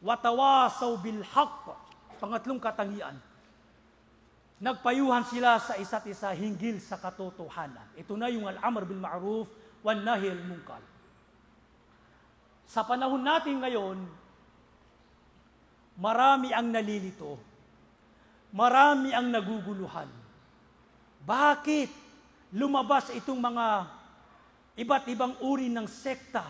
Watawasaw bilhaq. Pangatlong katangian. Nagpayuhan sila sa isa't isa hinggil sa katotohanan. Ito na yung al-amr bil ma'ruf wan nahi al munkar. Sa panahon natin ngayon, marami ang nalilito. Marami ang naguguluhan. Bakit lumabas itong mga iba't ibang uri ng sekta,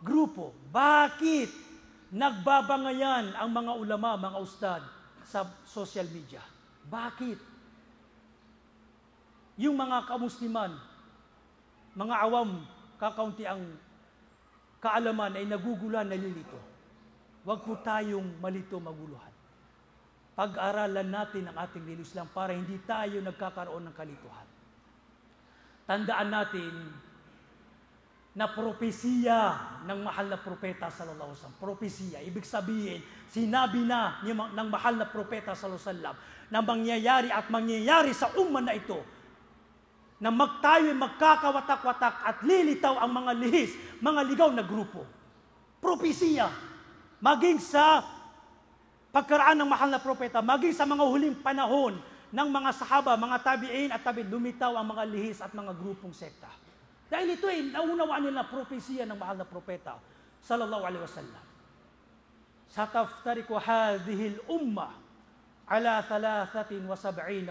grupo? Bakit? Nagbabangayan ang mga ulama, mga ustad sa social media. Bakit? Yung mga kamusliman, mga awam, kakaunti ang kaalaman ay nagugulan, nalilito. Huwag po tayong malito maguluhan. Pag-aralan natin ang ating lang para hindi tayo nagkakaroon ng kalituhan. Tandaan natin na propesiya ng mahal na propeta sallallahu alaihi wasallam. Propesiya, ibig sabihin, sinabi na ng mahal na propeta sallallahu alaihi wasallam na mangyayari at mangyayari sa umma na ito na magtayo magkakawatak-watak at lilitaw ang mga lihis, mga ligaw na grupo. Propesiya, maging sa pagkaraan ng mahal na propeta, maging sa mga huling panahon ng mga sahaba, mga tabiin at tabi, lumitaw ang mga lihis at mga grupong sekta. Dahil ito ay naunawaan nila propesya ng mahal na propeta sallallahu alaihi wasallam. Sataftariku hadhihi al-umma ala 73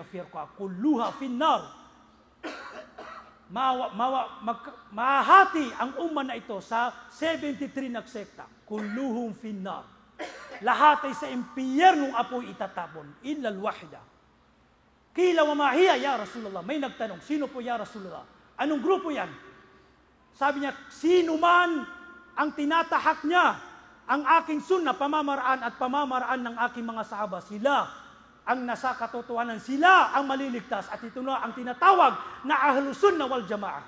firqa kulluha finnar. nar. Mawa, mawa, mag, mahati ang umma na ito sa 73 na sekta. Kulluhum fin nar. Lahat ay sa impyernong apoy itatapon. Illa wahida Kila wa mahiya ya Rasulullah. May nagtanong, sino po ya Rasulullah? Anong grupo yan? Sabi niya, sino man ang tinatahak niya ang aking sunna, pamamaraan at pamamaraan ng aking mga sahaba, sila ang nasa katotohanan, sila ang maliligtas at ito na ang tinatawag na ahlus sunna wal jamaah.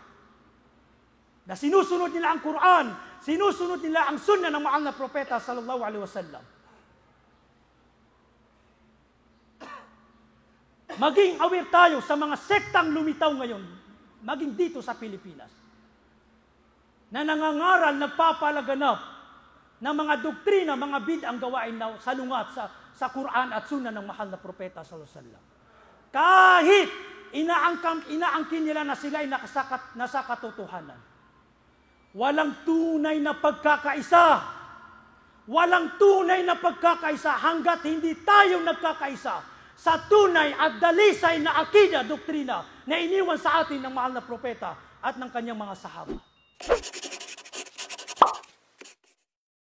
Na sinusunod nila ang Quran, sinusunod nila ang sunna ng mahal na propeta sallallahu alaihi wasallam. Maging aware tayo sa mga sektang lumitaw ngayon, maging dito sa Pilipinas na nangangaral, nagpapalaganap ng mga doktrina, mga bid ang gawain na salungat sa, sa Quran at Sunnah ng mahal na propeta sallallahu alaihi wasallam. Kahit inaangkam, inaangkin nila na sila ay nakasakat, nasa katotohanan. Walang tunay na pagkakaisa. Walang tunay na pagkakaisa hanggat hindi tayo nagkakaisa sa tunay at dalisay na akida, doktrina na iniwan sa atin ng mahal na propeta at ng kanyang mga sahaba. あ